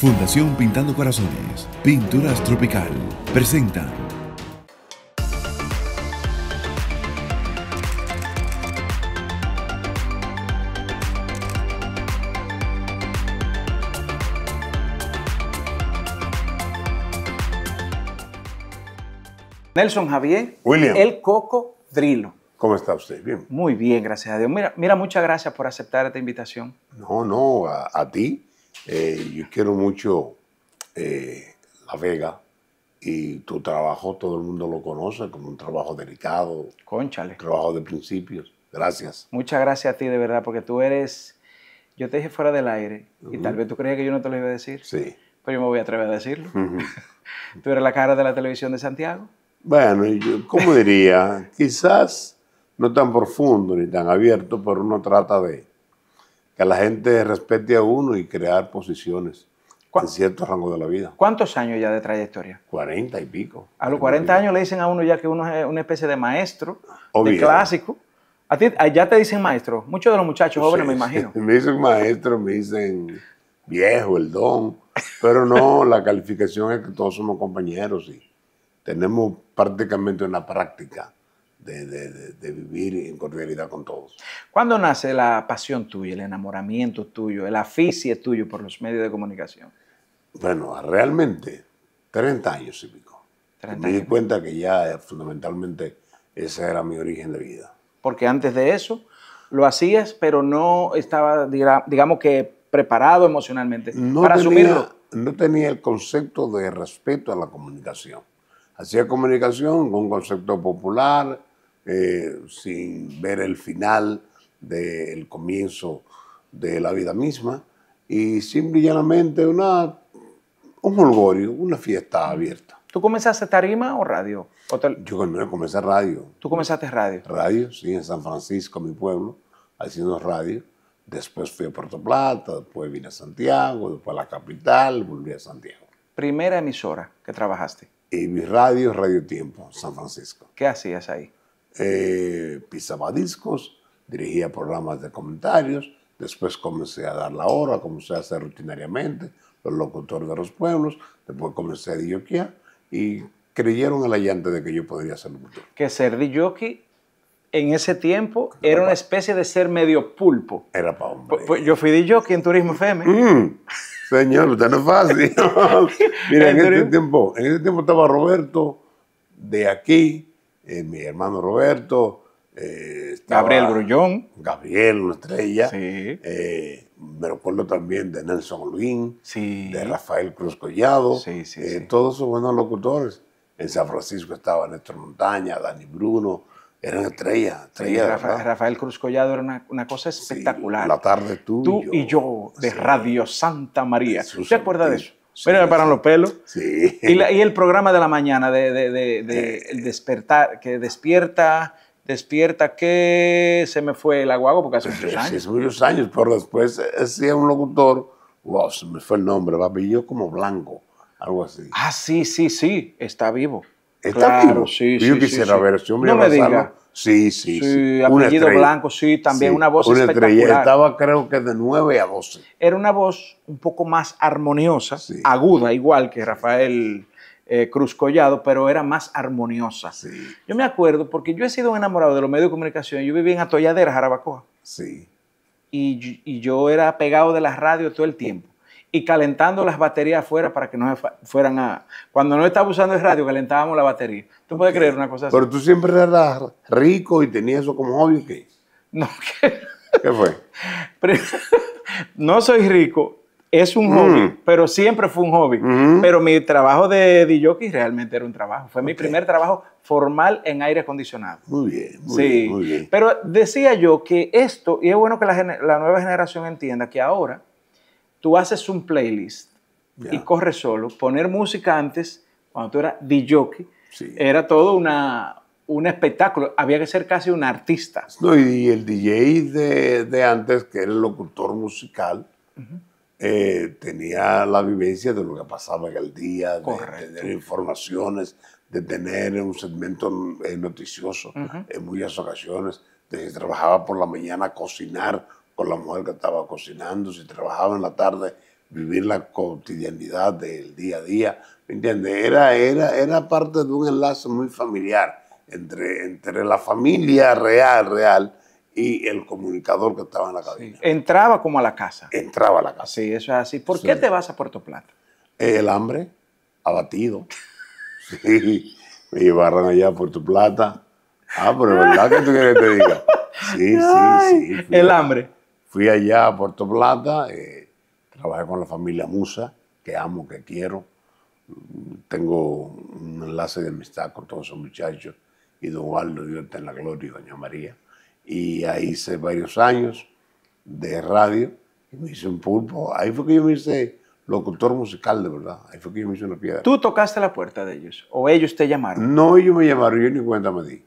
Fundación Pintando Corazones, Pinturas Tropical, presenta. Nelson Javier, William. el Coco Drilo. ¿Cómo está usted? Bien. Muy bien, gracias a Dios. Mira, muchas gracias por aceptar esta invitación. No, no, a ti eh, yo quiero mucho eh, La Vega y tu trabajo, todo el mundo lo conoce como un trabajo delicado. Conchale. trabajo de principios. Gracias. Muchas gracias a ti, de verdad, porque tú eres. Yo te dije fuera del aire y tal vez tú creías que yo no te lo iba a decir. Sí. Pero yo me voy a atrever a decirlo. tú eres la cara de la televisión de Santiago. Bueno, yo, ¿cómo diría? Quizás no tan profundo ni tan abierto, pero uno trata de que la gente respete a uno y crear posiciones en cierto rango de la vida. ¿Cuántos años ya de trayectoria? Cuarenta y pico. A los cuarenta años le dicen a uno ya que uno es una especie de maestro, de clásico. A ti ah, ya te dicen maestro. Muchos de los muchachos jóvenes, me imagino. me dicen maestro, me dicen viejo, el don. Pero no, la calificación es que todos somos compañeros y tenemos prácticamente una práctica de, de, de, vivir en cordialidad con todos. ¿Cuándo nace la pasión tuya, el enamoramiento tuyo, el aficio tuyo por los medios de comunicación? Bueno, realmente 30 años y pico. Me di cuenta que ya eh, fundamentalmente ese era mi origen de vida. Porque antes de eso lo hacías, pero no estaba, digamos que, preparado emocionalmente no para asumirlo. No tenía el concepto de respeto a la comunicación. Hacía comunicación con un concepto popular, eh, sin ver el final del comienzo de la vida misma, y simplemente una, un holgorio, una fiesta abierta. ¿Tú comenzaste tarima o radio? ¿O Yo comencé radio. ¿Tú comenzaste radio? Radio, sí, en San Francisco, mi pueblo, haciendo radio. Después fui a Puerto Plata, después vine a Santiago, después a la capital, volví a Santiago. ¿Primera emisora que trabajaste? Y mi radio, Radio Tiempo, San Francisco. ¿Qué hacías ahí? Eh, pisaba discos, dirigía programas de comentarios, después comencé a dar la hora, comencé a hacer rutinariamente, los locutores de los pueblos, después comencé a diyoquear y creyeron en la llanta de que yo podría ser locutor. Que ser diyoqui en ese tiempo era, una especie de ser medio pulpo. Era para pues, hombre. Pues, yo fui diyoqui en Turismo FM. Mm, señor, usted no es fácil. Mira, en, ese tiempo, en ese tiempo estaba Roberto de aquí, eh, mi hermano Roberto. Eh, Gabriel Grullón. Gabriel, una estrella. Eh, me recuerdo también de Nelson Luín, de Rafael Cruz Collado. todos sus buenos locutores. En San Francisco estaba Néstor Montaña, Dani Bruno. era estrellas, estrella Rafael Cruz Collado era una, cosa espectacular. la tarde tú, y yo. de Radio Santa María. ¿Se acuerda de eso? Pero me paran los pelos. Sí. Y, el programa de la mañana, de, el despertar, que despierta, despierta, que se me fue el aguago porque hace pues muchos años. Sí, hace muchos años, pero después hacía eh, un locutor, wow, se me fue el nombre, vio como Blanco, algo así. Ah, sí, sí, sí, está vivo. Está vivo. Sí, Yo sí, quisiera ver, si hombre no me diga. Sí, sí, sí. sí. Apellido Blanco, sí, también una voz espectacular. Estaba creo que de 9 a 12. Era una voz un poco más armoniosa, aguda, igual que Rafael eh, Cruz Collado, pero era más armoniosa. Yo me acuerdo porque yo he sido enamorado de los medios de comunicación. Yo vivía en Atolladera, Jarabacoa. Sí. Y, y yo era pegado de la radio todo el tiempo y calentando las baterías afuera para que no fueran a... Cuando no estaba usando el radio, calentábamos la batería. ¿Tú puedes creer una cosa así? Pero tú siempre eras rico y tenías eso como hobby, ¿qué? No, ¿qué? fue? no soy rico, es un hobby, mm. pero siempre fue un hobby. Mm-hmm. Pero mi trabajo de DJ realmente era un trabajo. Fue mi primer trabajo formal en aire acondicionado. Muy bien, muy, bien, Pero decía yo que esto, y es bueno que la nueva generación entienda que ahora tú haces un playlist y corres solo, poner música antes, cuando tú eras DJ, era todo una, un espectáculo, había que ser casi un artista. No, y el DJ de, antes, que era el locutor musical, eh, tenía la vivencia de lo que pasaba en el día, de tener informaciones, de tener un segmento eh, noticioso en muchas ocasiones, de que trabajaba por la mañana a cocinar con la mujer que estaba cocinando, si trabajaba en la tarde, vivir la cotidianidad del día a día, ¿me entiendes? Era, era, era parte de un enlace muy familiar entre, entre la familia real, real, y el comunicador que estaba en la cabina. Entraba como a la casa. Entraba a la casa. Sí, eso es así. ¿Por qué te vas a Puerto Plata? El hambre, abatido. Sí, me llevaron allá a Puerto Plata. Ah, pero es ¿verdad que tú quieres que te diga? Sí, sí, sí. El hambre. Fui allá a Puerto Plata, eh, trabajé con la familia Musa, que amo, que quiero. Tengo un enlace de amistad con todos esos muchachos, y don Waldo, Dios está en la gloria, y doña María. Y ahí hice varios años de radio, y me hice un pulpo. Ahí fue que yo me hice locutor musical, de verdad. Ahí fue que yo me hice una piedra. ¿Tú tocaste la puerta de ellos? ¿O ellos te llamaron? No, ellos me llamaron, yo ni cuenta me di.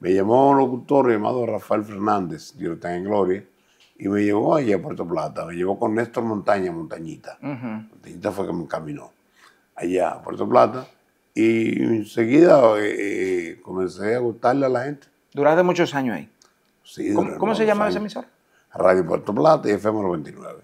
Me llamó un locutor llamado Rafael Fernández, Dios está en gloria y me llevó allá a Puerto Plata, me llevó con Néstor Montaña, Montañita. Montañita fue que me encaminó allá a Puerto Plata y enseguida eh, eh, comencé a gustarle a la gente. ¿Duraste muchos años ahí? Sí. ¿Cómo, se llamaba ese emisor? Radio Puerto Plata y FM 99.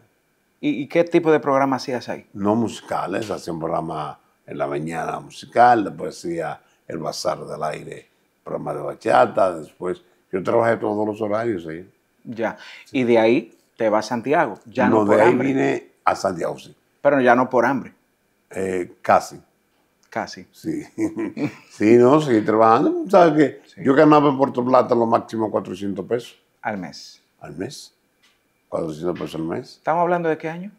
¿Y, ¿Y, qué tipo de programas hacías ahí? No musicales, hacía un programa en la mañana musical, después hacía el Bazar del Aire, programa de bachata, después yo trabajé todos los horarios ahí. Ya. Y de ahí te vas a Santiago. Ya no, no de ahí hambre. vine a Santiago, sí. Pero ya no por hambre. Eh, casi. Casi. Sí. sí, no, seguí trabajando. ¿Sabes qué? Yo ganaba en Puerto Plata lo máximo 400 pesos. Al mes. Al mes. 400 pesos al mes. ¿Estamos hablando de qué año?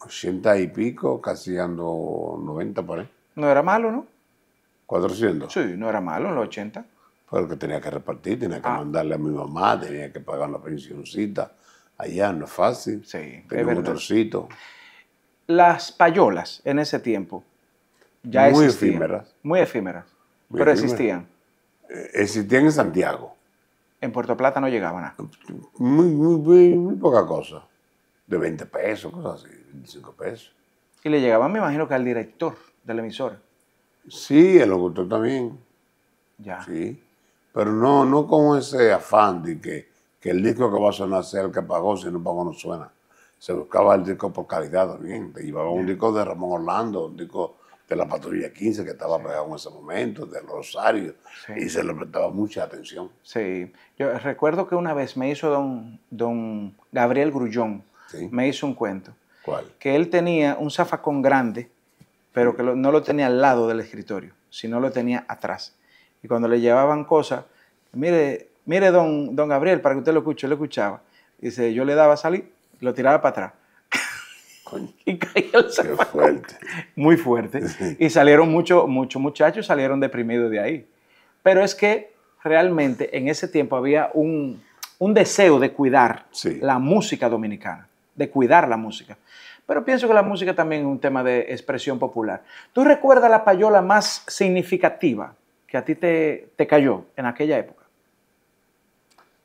80 y pico, casi ando 90 por No era malo, ¿no? 400. Sí, no era malo en los 80 que tenía que repartir, tenía que ah. mandarle a mi mamá, tenía que pagar la pensioncita. Allá no es fácil. Sí, tenía un trocito. Las payolas en ese tiempo ya muy efímeras. Muy efímeras. pero existían. Eh, existían en Santiago. En Puerto Plata no llegaban a. Muy, muy, muy, poca cosa. De 20 pesos, cosas así, 25 pesos. Y le llegaban, me imagino que al director del emisor. emisora. Sí, el locutor también. Ya. Sí. Pero no, no con ese afán de que, que el disco que va a sonar sea el que pagó, si no pagó no suena. Se buscaba el disco por calidad también. Le llevaba un disco de Ramón Orlando, un disco de la Patrulla 15 que estaba pegado en ese momento, de Rosario, y se le prestaba mucha atención. Sí, yo recuerdo que una vez me hizo don, don Gabriel Grullón, me hizo un cuento. ¿Cuál? Que él tenía un zafacón grande, pero que no lo tenía al lado del escritorio, sino lo tenía atrás. Y cuando le llevaban cosas, mire, mire don, don Gabriel, para que usted lo escuche, yo lo escuchaba. Dice, yo le daba a salir, lo tiraba para atrás. y caía el Qué fuerte. Muy fuerte. Y salieron muchos muchachos, salieron deprimidos de ahí. Pero es que realmente en ese tiempo había un, un deseo de cuidar la música dominicana, de cuidar la música. Pero pienso que la música también es un tema de expresión popular. ¿Tú recuerdas la payola más significativa que a ti te, cayó en aquella época?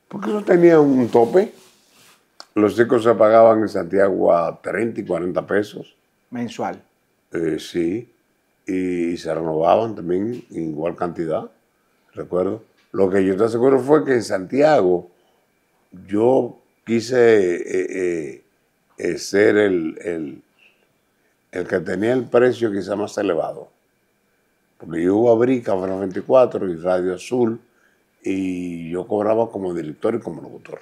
Porque eso tenía un tope. Los chicos se pagaban en Santiago a 30 y 40 pesos. Mensual. Eh, sí. Y, se renovaban también en igual cantidad. Recuerdo. Lo que yo te aseguro fue que en Santiago yo quise eh, eh, ser el, el, el que tenía el precio quizá más elevado yo abrí Café 94 y Radio Azul y yo cobraba como director y como locutor.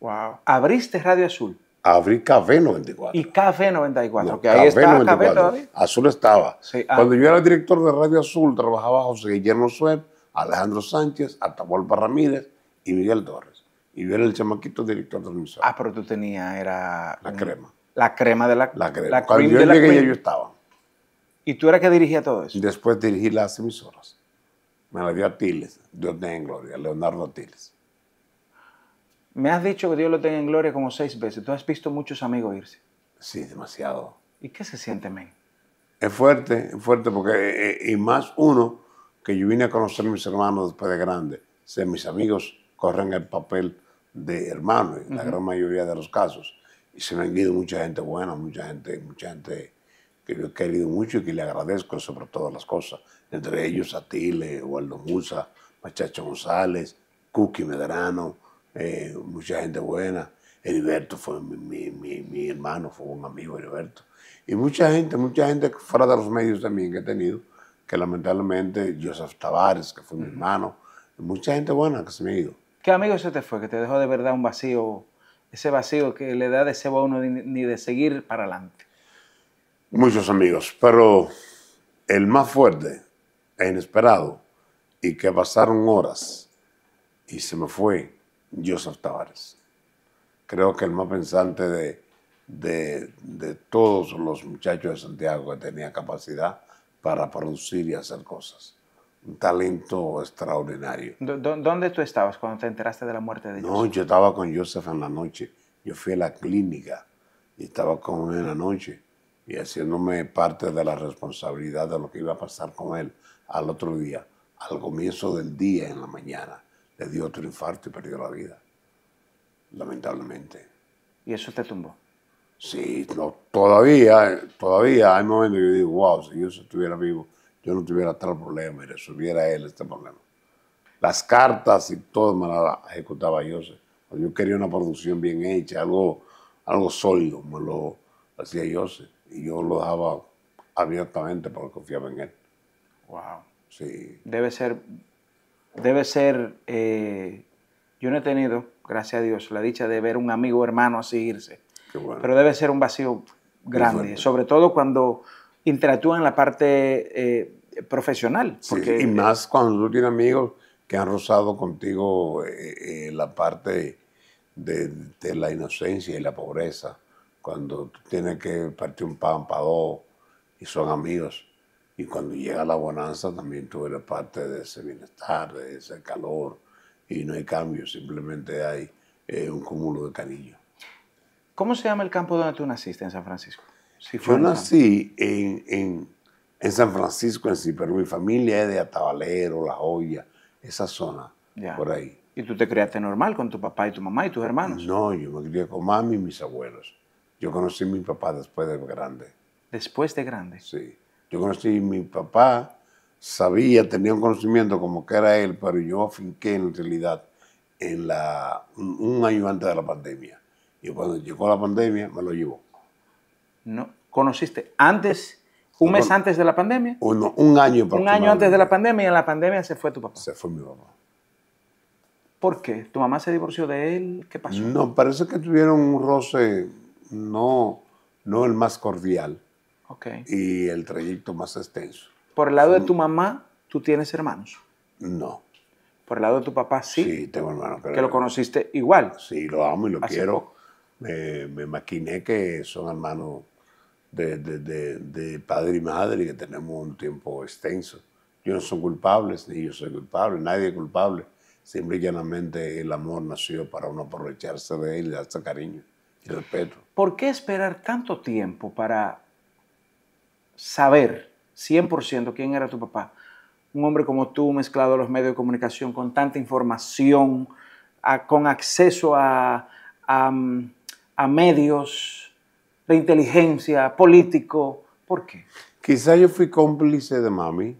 Wow. ¿Abriste Radio Azul? Abrí Café 94. Y Café 94, 94. Azul estaba. Ah. Cuando yo era director de Radio Azul, trabajaba José Guillermo Suez, Alejandro Sánchez, Atahualpa Ramírez y Miguel Torres. Y yo era el chamaquito director de Ah, pero tú tenías, era... La crema. La crema de la... La crema. La Cuando yo llegué, yo estaba. ¿Y tú era que dirigía todo eso? Después dirigí las emisoras. Me la dio a Tiles, Dios tenga en gloria, Leonardo Tiles. Me has dicho que Dios lo tenga en gloria como seis veces. ¿Tú has visto muchos amigos irse? Sí, demasiado. ¿Y qué se siente, men? Es fuerte, es fuerte, porque eh, eh, y más uno que yo vine a conocer a mis hermanos después de grande. mis amigos corren el papel de hermano en la gran mayoría de los casos. Y se me han ido mucha gente buena, mucha gente, mucha gente que yo he querido mucho y que le agradezco sobre todas las cosas, entre ellos a Waldo Musa, Machacho González, Cookie Medrano, eh, mucha gente buena. Heriberto fue mi, mi, mi, hermano, fue un amigo Heriberto. Y mucha gente, mucha gente fuera de los medios también que he tenido, que lamentablemente, Joseph Tavares, que fue mi hermano, mucha gente buena que se me ha ido. ¿Qué amigo se te fue que te dejó de verdad un vacío, ese vacío que le da deseo a uno ni de seguir para adelante? muchos amigos, pero el más fuerte e inesperado y que pasaron horas y se me fue Joseph Tavares. Creo que el más pensante de, de, todos los muchachos de Santiago que tenía capacidad para producir y hacer cosas. Un talento extraordinario. ¿Dónde tú estabas cuando te enteraste de la muerte de Joseph? No, yo estaba con Joseph en la noche. Yo fui a la clínica y estaba con él en la noche y haciéndome parte de la responsabilidad de lo que iba a pasar con él al otro día, al comienzo del día en la mañana, le dio otro infarto y perdió la vida, lamentablemente. ¿Y eso te tumbó? Sí, no, todavía, todavía hay momentos que yo digo, wow, si yo estuviera vivo, yo no tuviera tal problema y resolviera él este problema. Las cartas y todo me las ejecutaba yo. Yo quería una producción bien hecha, algo, algo sólido, me lo hacía yo. Y yo lo daba abiertamente porque confiaba en él. Wow. Debe ser, debe ser, eh, yo no he tenido, gracias a Dios, la dicha de ver un amigo hermano así irse. Pero debe ser un vacío grande, sobre todo cuando interactúan en la parte eh, profesional. y más cuando tú tienes amigos que han rozado contigo eh, la parte de la inocencia y la pobreza cuando tienes que partir un pan para dos y son amigos. Y cuando llega la bonanza también tú eres parte de ese bienestar, de ese calor y no hay cambio, simplemente hay eh, un cúmulo de cariño. ¿Cómo se llama el campo donde tú naciste en San Francisco? Yo nací en, San Francisco en sí, pero mi familia es de Atabalero, La Joya, esa zona, por ahí. ¿Y tú te criaste normal con tu papá y tu mamá y tus hermanos? No, yo me crié con mami y mis abuelos. Yo conocí a mi papá después de grande. ¿Después de grande? Sí. Yo conocí a mi papá, sabía, tenía un conocimiento como que era él, pero yo finqué en realidad en la, un, año antes de la pandemia. Y cuando llegó la pandemia, me lo llevó. No, ¿Conociste antes, un mes antes de la pandemia? un año Un año antes de la pandemia y en la pandemia se fue tu papá. Se fue mi papá. ¿Por qué? ¿Tu mamá se divorció de él? ¿Qué pasó? No, parece que tuvieron un roce no, no el más cordial okay. y el trayecto más extenso. ¿Por el lado de tu mamá, tú tienes hermanos? No. ¿Por el lado de tu papá, sí? Sí, tengo hermanos. ¿Que lo conociste igual? Sí, lo amo y lo quiero. Me, maquiné que son hermanos de, de, padre y madre y que tenemos un tiempo extenso. Yo no soy culpable, ni yo soy culpable, nadie es culpable. Simple y llanamente el amor nació para uno aprovecharse de él y darse cariño. ¿Por qué esperar tanto tiempo para saber 100% quién era tu papá? Un hombre como tú, mezclado a los medios de comunicación, con tanta información, con acceso a, a medios de inteligencia, político. ¿Por qué? Quizá yo fui cómplice de mami,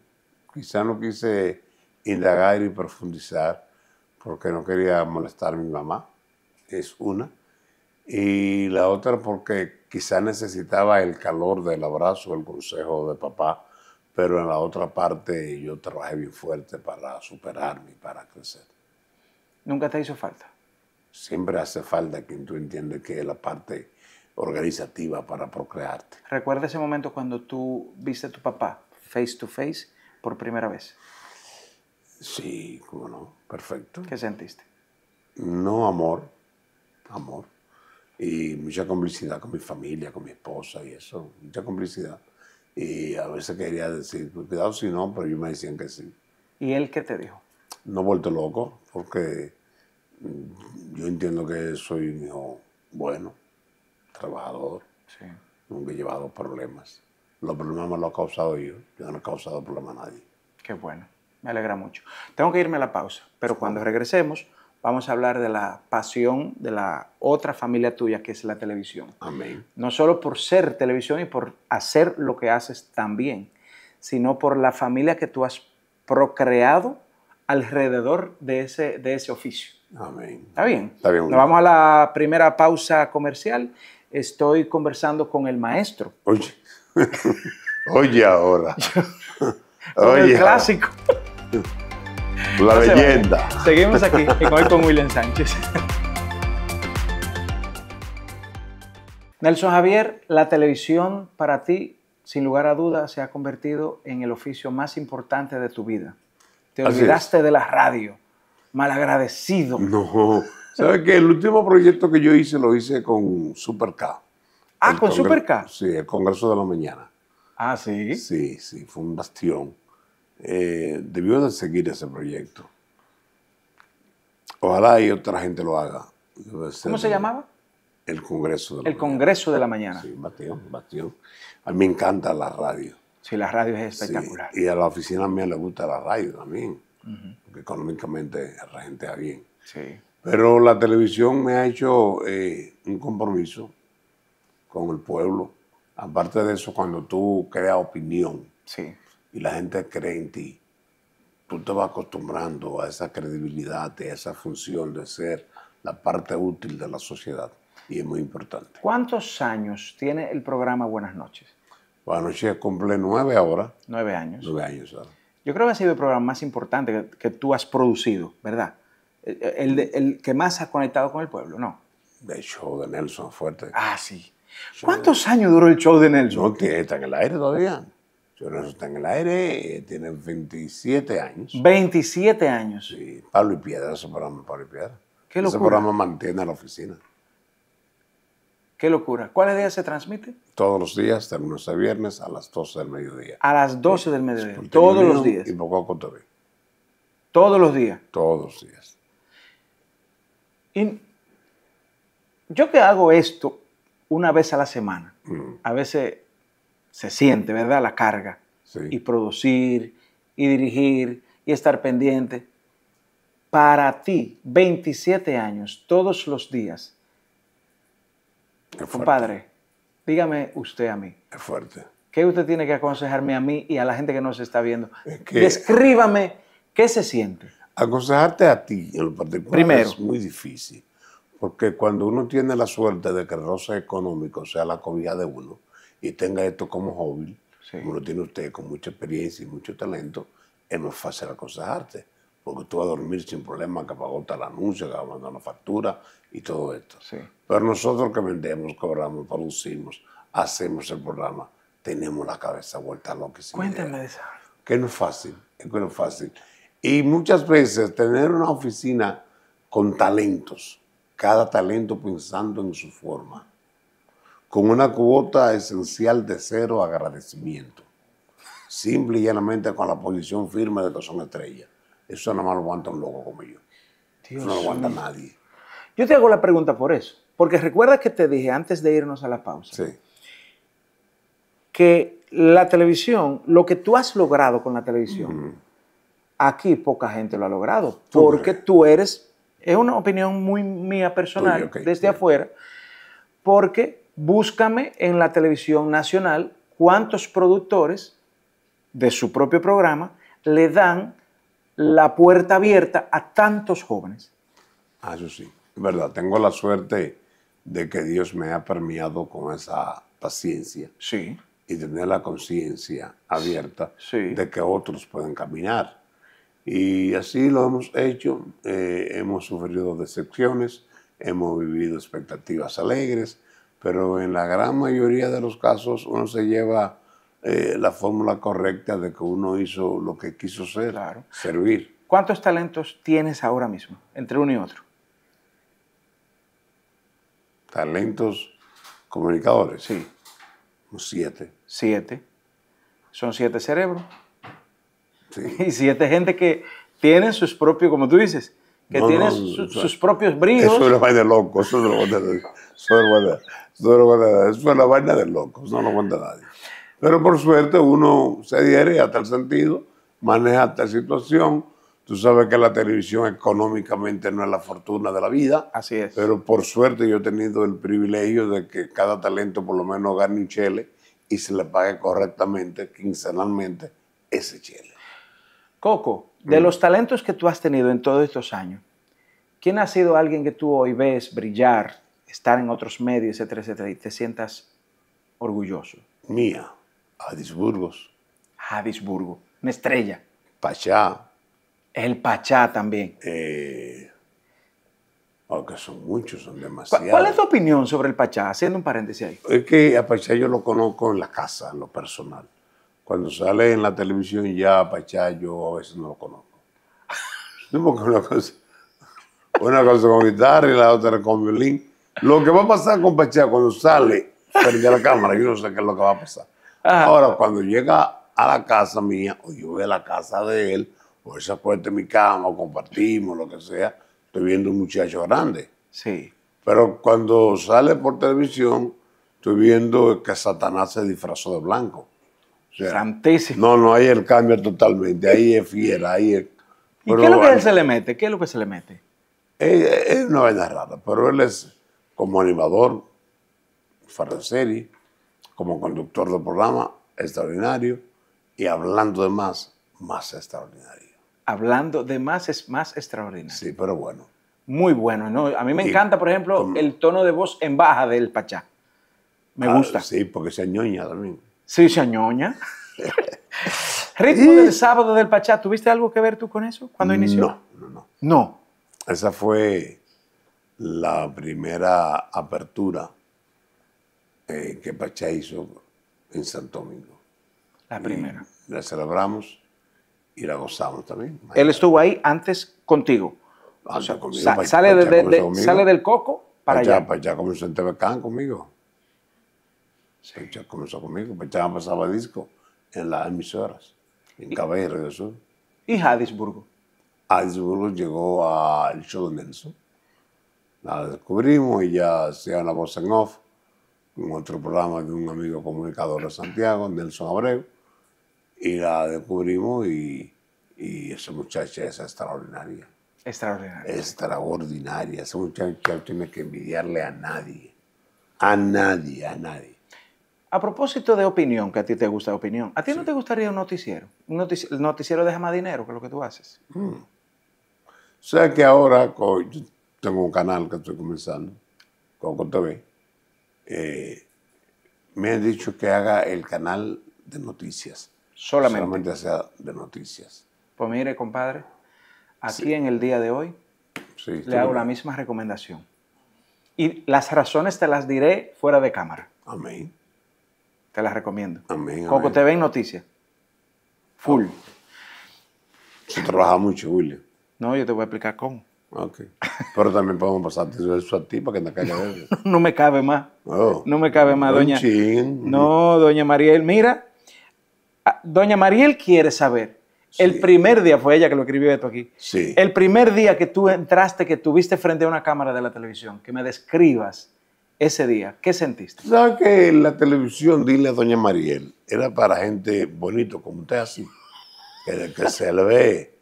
quizá no quise indagar y profundizar porque no quería molestar a mi mamá, es una y la otra porque quizá necesitaba el calor del abrazo, el consejo de papá, pero en la otra parte yo trabajé bien fuerte para superarme, para crecer. ¿Nunca te hizo falta? Siempre hace falta quien tú entiendes que es la parte organizativa para procrearte. ¿Recuerda ese momento cuando tú viste a tu papá face to face por primera vez? Sí, cómo no, perfecto. ¿Qué sentiste? No amor, amor y mucha complicidad con mi familia, con mi esposa y eso, mucha complicidad. Y a veces quería decir, pues, cuidado si no, pero ellos me decían que sí. ¿Y él qué te dijo? No vuelto loco, porque mm, yo entiendo que soy un hijo bueno, trabajador, nunca he llevado problemas. Los problemas me los he causado yo, yo no he causado problemas a nadie. Qué bueno, me alegra mucho. Tengo que irme a la pausa, pero cuando regresemos vamos a hablar de la pasión de la otra familia tuya, que es la televisión. Amén. No solo por ser televisión y por hacer lo que haces también, sino por la familia que tú has procreado alrededor de ese, de ese oficio. Amén. ¿Está bien? Está bien. Nos vamos a la primera pausa comercial. Estoy conversando con el maestro. Oye, oye ahora. oye. el clásico. La leyenda. Seguimos aquí con William Sánchez. Nelson Javier, la televisión para ti, sin lugar a dudas, se ha convertido en el oficio más importante de tu vida. Te olvidaste de la radio, malagradecido. No, sabes que el último proyecto que yo hice lo hice con Super K. Ah, con Super K. Sí, el Congreso de la Mañana. Ah, sí. Sí, sí, fue un bastión eh, debió de seguir ese proyecto. Ojalá y otra gente lo haga. ¿Cómo se llamaba? El Congreso de la El Congreso de la Mañana. Sí, Bastión, Bastión. A mí me encanta la radio. Sí, la radio es espectacular. y a la oficina mía le gusta la radio también, porque económicamente la gente va bien. Sí. Pero la televisión me ha hecho eh, un compromiso con el pueblo. Aparte de eso, cuando tú creas opinión, sí y la gente cree en ti, tú te vas acostumbrando a esa credibilidad, a esa función de ser la parte útil de la sociedad. Y es muy importante. ¿Cuántos años tiene el programa Buenas noches? Buenas noches cumple nueve ahora. Nueve años. Nueve años Yo creo que ha sido el programa más importante que, tú has producido, ¿verdad? El, que más ha conectado con el pueblo, ¿no? El show de Nelson fuerte. Ah, sí. ¿Cuántos años duró el show de Nelson? No, que está en el aire todavía no está en el aire, eh, tiene 27 años. 27 años. Sí, Pablo y Piedra, ese programa Pablo y Piedra. Qué Ese programa mantiene la oficina. Qué locura. ¿Cuáles días se transmite? Todos los días, de lunes a viernes, a las 12 del mediodía. A las 12 del mediodía. Todos los días. Y te Todos los días. Todos los días. Y yo que hago esto una vez a la semana, mm. a veces se siente, ¿verdad? La carga. Y producir, y dirigir, y estar pendiente. Para ti, 27 años, todos los días. Es Compadre, dígame usted a mí. Es fuerte. ¿Qué usted tiene que aconsejarme a mí y a la gente que nos está viendo? Es que Descríbame qué se siente. Aconsejarte a ti en particular es muy difícil. Porque cuando uno tiene la suerte de que el roce económico sea la comida de uno, y tenga esto como hobby, como lo tiene usted, con mucha experiencia y mucho talento, es más fácil aconsejarte. Porque tú vas a dormir sin problema, que pagó tal anuncio, que va a mandar una factura y todo esto. Pero nosotros que vendemos, cobramos, producimos, hacemos el programa, tenemos la cabeza vuelta a lo que se Cuéntame de eso. Que no es fácil, es que no es fácil. Y muchas veces tener una oficina con talentos, cada talento pensando en su forma, con una cuota esencial de cero agradecimiento. Simple y llanamente con la posición firme de que son estrellas. Eso nada más lo aguanta un loco como yo. eso no lo aguanta nadie. Yo te hago la pregunta por eso. Porque recuerda que te dije antes de irnos a la pausa. Que la televisión, lo que tú has logrado con la televisión, aquí poca gente lo ha logrado. porque tú eres, es una opinión muy mía personal, desde afuera, porque búscame en la televisión nacional cuántos productores de su propio programa le dan la puerta abierta a tantos jóvenes. Ah, eso sí, es verdad. Tengo la suerte de que Dios me ha permeado con esa paciencia. Sí. Y tener la conciencia abierta de que otros pueden caminar. Y así lo hemos hecho. Eh, hemos sufrido decepciones, hemos vivido expectativas alegres, pero en la gran mayoría de los casos uno se lleva eh, la fórmula correcta de que uno hizo lo que quiso ser, servir. ¿Cuántos talentos tienes ahora mismo, entre uno y otro? Talentos comunicadores. Sí. Siete. Siete. Son siete cerebros. Y siete gente que tienen sus propios, como tú dices, que tiene tienen sus propios brillos. Eso es de loco, eso es de loco eso es la vaina de locos, no lo manda nadie. Pero por suerte uno se adhiere a tal sentido, maneja tal situación. Tú sabes que la televisión económicamente no es la fortuna de la vida. Así es. Pero por suerte yo he tenido el privilegio de que cada talento por lo menos gane un chele y se le pague correctamente, quincenalmente, ese chile Coco, de mm. los talentos que tú has tenido en todos estos años, ¿quién ha sido alguien que tú hoy ves brillar estar en otros medios, etc., etcétera, y te sientas orgulloso? Mía, Habsburgo Habsburgo una estrella. Pachá. El Pachá también. Eh, aunque son muchos, son demasiados. ¿Cuál es tu opinión sobre el Pachá? Haciendo un paréntesis ahí. Es que a Pachá yo lo conozco en la casa, en lo personal. Cuando sale en la televisión ya a Pachá yo a veces no lo conozco. una una cosa con guitarra y la otra con violín. Lo que va a pasar con Pacheco cuando sale frente la cámara, yo no sé qué es lo que va a pasar. Ah. Ahora, cuando llega a la casa mía, o yo voy a la casa de él, o esa puerta en mi cama, o compartimos, lo que sea, estoy viendo un muchacho grande. Sí. Pero cuando sale por televisión, estoy viendo que Satanás se disfrazó de blanco. O No, no, ahí él cambio totalmente, ahí es fiera, ahí es... ¿Y qué es lo que él se le mete? ¿Qué es lo que se le mete? Eh, eh, es una vaina rara, pero él es como animador, serie como conductor del programa, extraordinario, y hablando de más, más extraordinario. Hablando de más es más extraordinario. Sí, pero bueno. Muy bueno, A mí me encanta, por ejemplo, el tono de voz en baja del Pachá. Me ah, gusta. Sí, porque se añoña también. Sí, se añoña. Ritmo del sábado del Pachá, ¿tuviste algo que ver tú con eso cuando inició? No, no, no. No. Esa fue la primera apertura eh, que Pachá hizo en Santo Domingo. La primera. la celebramos y la gozamos también. Él estuvo ahí antes contigo. o sea, sale, sale, del coco para Pachá, allá. Pachá comenzó en Tebecán conmigo. Sí. Pachá comenzó conmigo. Pachá pasaba disco en las emisoras, en y, Caballero Sur. ¿Y Hadisburgo? Hadisburgo llegó al show de Nelson la descubrimos y ya sea la voz en off en otro programa de un amigo comunicador de Santiago, Nelson Abreu, y la descubrimos y, y esa muchacha es extraordinaria. Extraordinaria. Extraordinaria. Esa muchacha no tiene que envidiarle a nadie. A nadie, a nadie. A propósito de opinión, que a ti te gusta opinión, ¿a ti no te gustaría un noticiero? noticiero? ¿El noticiero deja más dinero que lo que tú haces? O mm. sea que ahora, tengo un canal que estoy comenzando, Coco TV. Eh, me han dicho que haga el canal de noticias. Solamente. sea de noticias. Pues mire, compadre, aquí en el día de hoy sí, le hago la misma recomendación. Y las razones te las diré fuera de cámara. Amén. Te las recomiendo. Amén. Coco TV en noticias. Full. Se trabaja mucho, William. No, yo te voy a explicar cómo. Ok. Pero también podemos pasar eso a ti para que te caiga No me cabe más. Oh. No me cabe más, doña. No, doña Mariel, mira. Doña Mariel quiere saber. El primer día, fue ella que lo escribió esto aquí. Sí. El primer día que tú entraste, que tuviste frente a una cámara de la televisión, que me describas ese día, ¿qué sentiste? ¿Sabes que la televisión, dile a Doña Mariel, era para gente bonito como usted así, que, que se le ve,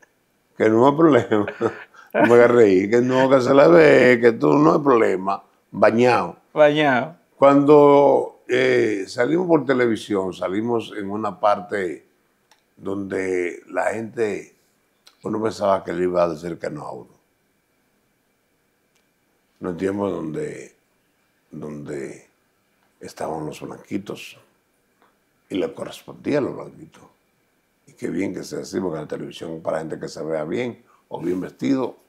que no hay problema. me reír, que no, que se la ve, que todo no hay problema. Bañado. Bañado. Cuando eh, salimos por televisión, salimos en una parte donde la gente, uno pensaba que le iba a decir que no a uno. No entiendo donde, donde estaban los blanquitos y le correspondía a los blanquitos. Y qué bien que se decimos que la televisión para gente que se vea bien o bien vestido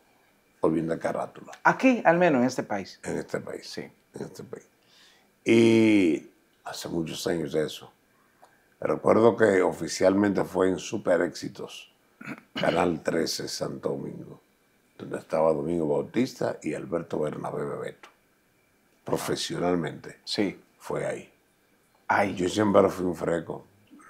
volviendo a carátula. Aquí, al menos, en este país. En este país, sí. En este país. Y hace muchos años eso. Recuerdo que oficialmente fue en Super Éxitos, Canal 13, Santo Domingo, donde estaba Domingo Bautista y Alberto Bernabé Bebeto. Profesionalmente. Sí. Fue ahí. Ay. Yo siempre fui un freco.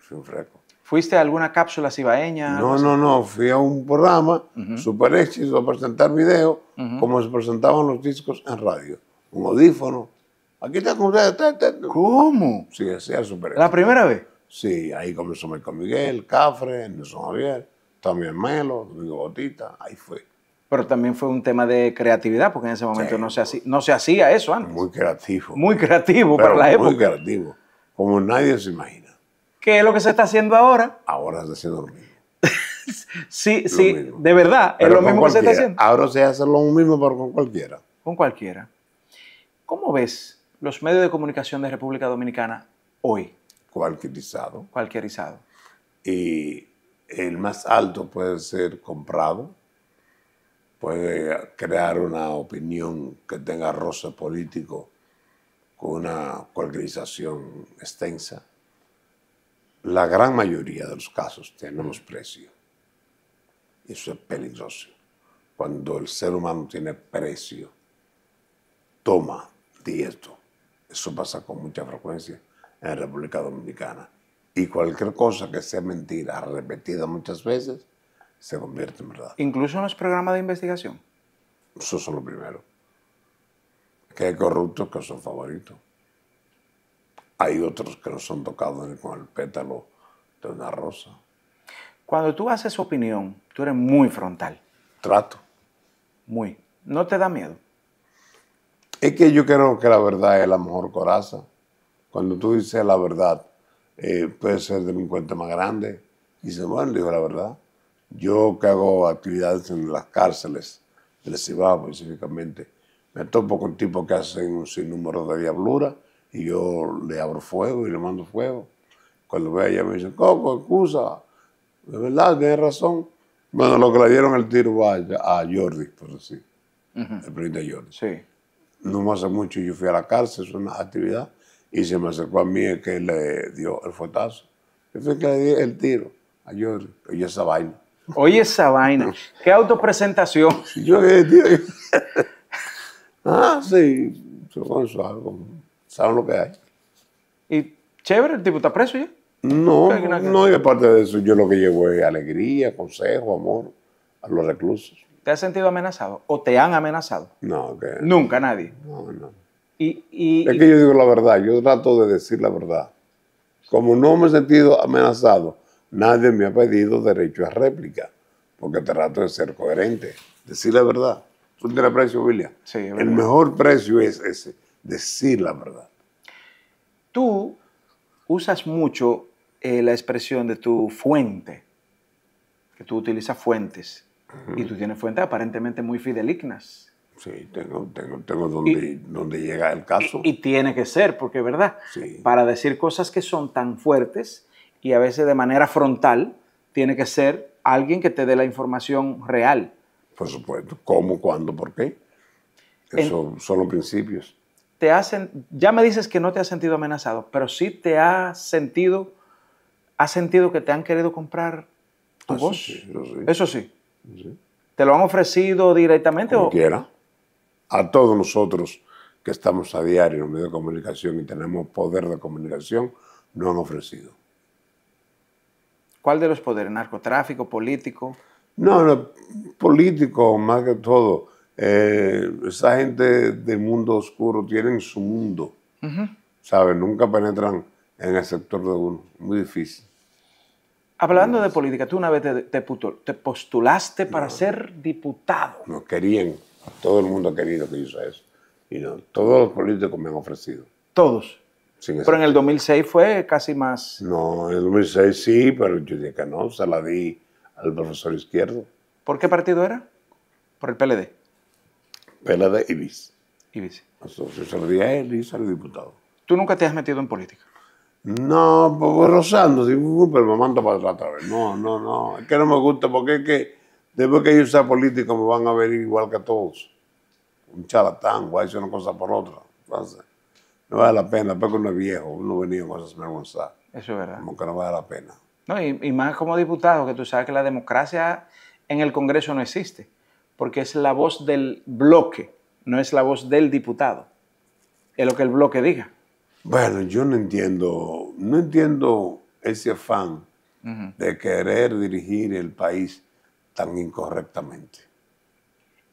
Fui un freco. ¿Fuiste a alguna cápsula cibaeña? No, no, no. Fui a un programa, super éxito, a presentar videos como se presentaban los discos en radio. Un audífono. Aquí está con ustedes. ¿Cómo? Sí, ¿La primera vez? Sí, ahí comenzó con Miguel, Cafre, Nelson Javier, también Melo, Domingo Botita, ahí fue. Pero también fue un tema de creatividad, porque en ese momento no, se hacía, eso antes. Muy creativo. Muy creativo para la época. Muy creativo, como nadie se imagina. ¿Qué es lo que se está haciendo ahora. Ahora se está haciendo lo mismo. sí, sí, de verdad, es lo mismo que se está haciendo. Ahora se hace lo mismo, con cualquiera. Con cualquiera. ¿Cómo ves los medios de comunicación de República Dominicana hoy? Cualquierizado. Cualquierizado. Y el más alto puede ser comprado, puede crear una opinión que tenga roce político con una cualquierización extensa la gran mayoría de los casos tenemos precio. Eso es peligroso. Cuando el ser humano tiene precio, toma dieto. Eso pasa con mucha frecuencia en República Dominicana. Y cualquier cosa que sea mentira repetida muchas veces se convierte en verdad. ¿Incluso en los programas de investigación? Eso es lo primero. Que hay corruptos que son favoritos. Hay otros que no son tocados con el pétalo de una rosa. Cuando tú haces opinión, tú eres muy frontal. Trato. Muy. ¿No te da miedo? Es que yo creo que la verdad es la mejor coraza. Cuando tú dices la verdad, eh, puedes ser delincuente más grande. Y se bueno, digo la verdad. Yo que hago actividades en las cárceles, del Cibao específicamente, me topo con tipos que hacen un sinnúmero de diablura, y yo le abro fuego y le mando fuego. Cuando vea ella me dice, Coco, excusa, de verdad, tiene razón. Bueno, lo que le dieron el tiro va a, Jordi, por así, el presidente Jordi. Sí. No me hace mucho yo fui a la cárcel, es una actividad, y se me acercó a mí el que le dio el fotazo. Yo fui el que le di el tiro a Jordi. Oye esa vaina. Oye esa vaina. Qué autopresentación. yo le di. ah, sí, saben lo que hay. Y chévere, el tipo está preso ya. No, no, y aparte de eso yo lo que llevo es alegría, consejo, amor a los reclusos. ¿Te has sentido amenazado o te han amenazado? No, Nunca nadie. No, es que yo digo la verdad, yo trato de decir la verdad. Como no me he sentido amenazado, nadie me ha pedido derecho a réplica, porque trato de ser coherente, decir la verdad. Tú tienes precio, William. Sí, El mejor precio es ese decir la verdad. Tú usas mucho eh, la expresión de tu fuente, que tú utilizas fuentes, y tú tienes fuentes aparentemente muy fidelignas. Sí, tengo, tengo, donde, llega el caso. Y, tiene que ser, porque es verdad, para decir cosas que son tan fuertes y a veces de manera frontal, tiene que ser alguien que te dé la información real. Por supuesto, cómo, cuándo, por qué. Esos son los principios te ya me dices que no te has sentido amenazado, pero sí te has sentido, has sentido que te han querido comprar tu ah, voz. eso, sí. ¿Te lo han ofrecido directamente? Como o... quiera. A todos nosotros que estamos a diario en los medios de comunicación y tenemos poder de comunicación, no han ofrecido. ¿Cuál de los poderes? ¿Narcotráfico, político? No, no político más que todo. Eh, esa gente del mundo oscuro tienen su mundo, ¿sabes? Nunca penetran en el sector de uno, muy difícil. Hablando de política, tú una vez te, te, postulaste para ser diputado. No, querían, todo el mundo ha querido que yo sea eso. Y no, todos los políticos me han ofrecido. ¿Todos? pero en el 2006 fue casi más... No, en el 2006 sí, pero yo dije que no, se la di al profesor izquierdo. ¿Por qué partido era? Por el PLD. Pelada de Ibis. Y Eso Yo se a él y salió diputado. ¿Tú nunca te has metido en política? No, pues rozando, pero me mando para atrás otra vez. No, no, no. Es que no me gusta porque es que después que yo sea político me van a ver igual que a todos. Un charlatán, voy a una cosa por otra. no vale la pena, porque uno es viejo, uno venía con esas vergüenzas. Eso es verdad. Como que no vale la pena. No, y, y, más como diputado, que tú sabes que la democracia en el Congreso no existe porque es la voz del bloque, no es la voz del diputado. Es lo que el bloque diga. Bueno, yo no entiendo, no entiendo ese afán de querer dirigir el país tan incorrectamente.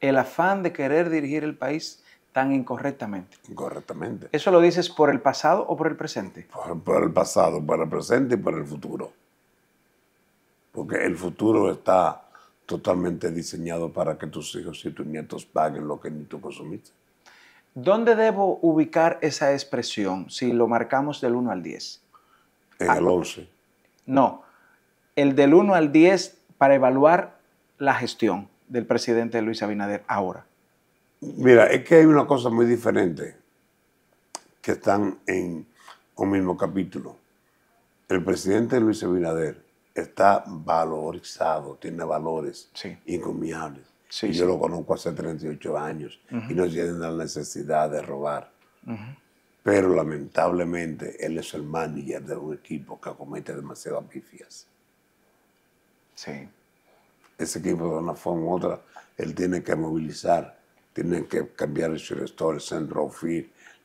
El afán de querer dirigir el país tan incorrectamente. Incorrectamente. ¿Eso lo dices por el pasado o por el presente? por el pasado, por el presente y por el futuro. Porque el futuro está totalmente diseñado para que tus hijos y tus nietos paguen lo que ni tú consumiste. ¿Dónde debo ubicar esa expresión si lo marcamos del 1 al 10? En ah, el 11. No, el del 1 al 10 para evaluar la gestión del presidente Luis Abinader ahora. Mira, es que hay una cosa muy diferente que están en un mismo capítulo. El presidente Luis Abinader está valorizado, tiene valores incomiables yo lo conozco hace 38 años y no tiene la necesidad de robar. Pero lamentablemente él es el manager de un equipo que comete demasiadas bifias. Sí. Ese equipo de una forma u otra, él tiene que movilizar, tiene que cambiar el restaurante, el centro,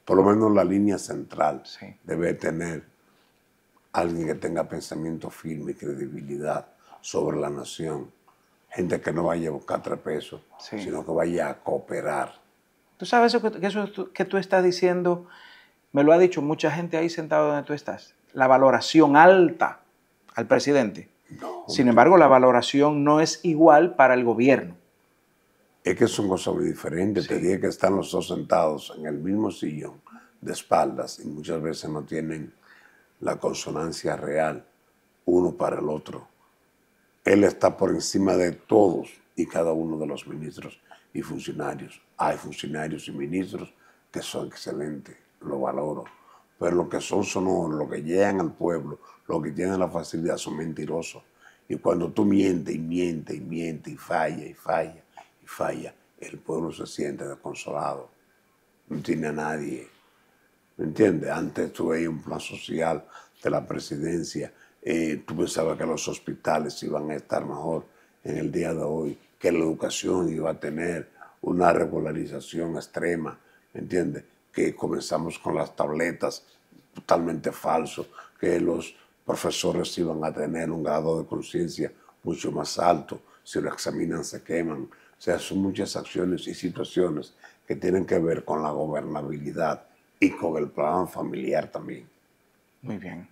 Por lo menos la línea central debe tener alguien que tenga pensamiento firme y credibilidad sobre la nación. Gente que no vaya a buscar trapeso, sino que vaya a cooperar. Tú sabes eso que, eso que tú estás diciendo, me lo ha dicho mucha gente ahí sentada donde tú estás. La valoración alta al presidente. No, Sin embargo, la valoración no es igual para el gobierno. Es que son cosas muy diferentes. Te dije que están los dos sentados en el mismo sillón, de espaldas, y muchas veces no tienen la consonancia real uno para el otro. Él está por encima de todos y cada uno de los ministros y funcionarios. Hay funcionarios y ministros que son excelentes, lo valoro. Pero lo que son son los que llegan al pueblo, lo que tienen la facilidad son mentirosos. Y cuando tú mientes y mientes y mientes y falla y falla y falla, el pueblo se siente desconsolado. No tiene a nadie ¿Me entiendes? Antes tuve ahí un plan social de la presidencia. Eh, tú pensabas que los hospitales iban a estar mejor en el día de hoy, que la educación iba a tener una regularización extrema, ¿me entiendes? Que comenzamos con las tabletas, totalmente falso, que los profesores iban a tener un grado de conciencia mucho más alto, si lo examinan se queman. O sea, son muchas acciones y situaciones que tienen que ver con la gobernabilidad y con el plan familiar también. Muy bien.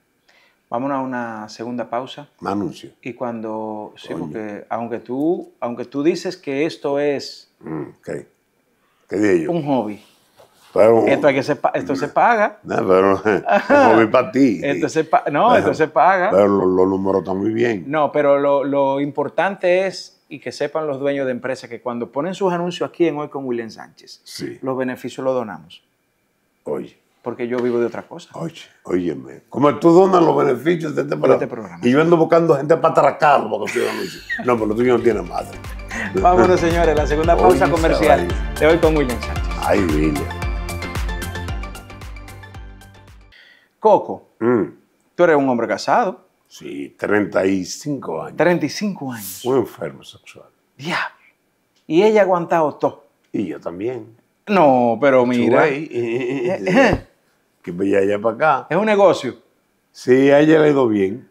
vamos a una segunda pausa. Anuncio. Y cuando... aunque tú, aunque tú dices que esto es... Mm, ¿Qué yo? Un hobby. esto, se, paga. No, pero un hobby para ti. no, esto se paga. Pero los lo números están muy bien. No, pero lo, importante es, y que sepan los dueños de empresas, que cuando ponen sus anuncios aquí en Hoy con William Sánchez, los beneficios los donamos. Oye. Porque yo vivo de otra cosa. Oye, óyeme. Como tú donas los beneficios de este, este programa. Y yo ando buscando gente para atracarlo para que No, pero tú ya no tienes madre. Vámonos, señores, la segunda pausa comercial Te voy con William Sánchez. Ay, William. Coco, mm. tú eres un hombre casado. Sí, 35 años. 35 años. Un enfermo sexual. Diablo. Y ella ha aguantado todo. Y yo también. No, pero mira. Eh, eh. que me allá para acá. Es un negocio. Sí, a ella le ha bien.